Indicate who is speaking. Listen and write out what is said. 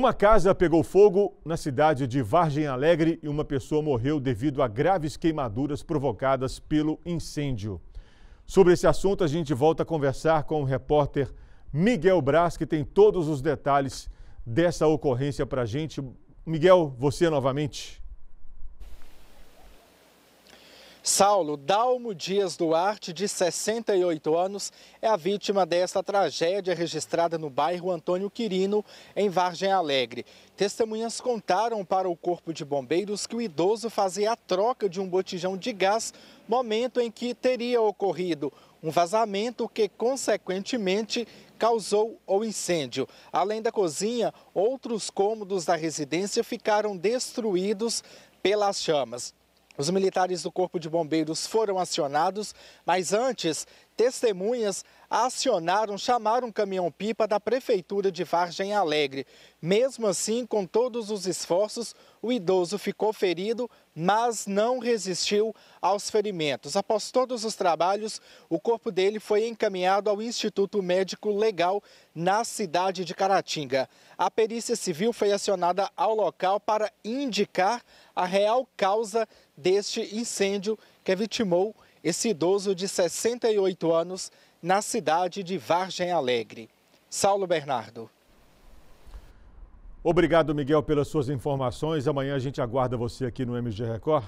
Speaker 1: Uma casa pegou fogo na cidade de Vargem Alegre e uma pessoa morreu devido a graves queimaduras provocadas pelo incêndio. Sobre esse assunto, a gente volta a conversar com o repórter Miguel Brás que tem todos os detalhes dessa ocorrência para a gente. Miguel, você novamente.
Speaker 2: Saulo Dalmo Dias Duarte, de 68 anos, é a vítima desta tragédia registrada no bairro Antônio Quirino, em Vargem Alegre. Testemunhas contaram para o Corpo de Bombeiros que o idoso fazia a troca de um botijão de gás, momento em que teria ocorrido um vazamento que, consequentemente, causou o incêndio. Além da cozinha, outros cômodos da residência ficaram destruídos pelas chamas. Os militares do Corpo de Bombeiros foram acionados, mas antes Testemunhas acionaram, chamaram um caminhão-pipa da Prefeitura de Vargem Alegre. Mesmo assim, com todos os esforços, o idoso ficou ferido, mas não resistiu aos ferimentos. Após todos os trabalhos, o corpo dele foi encaminhado ao Instituto Médico Legal na cidade de Caratinga. A perícia civil foi acionada ao local para indicar a real causa deste incêndio que vitimou esse idoso de 68 anos na cidade de Vargem Alegre. Saulo Bernardo.
Speaker 1: Obrigado, Miguel, pelas suas informações. Amanhã a gente aguarda você aqui no MG Record.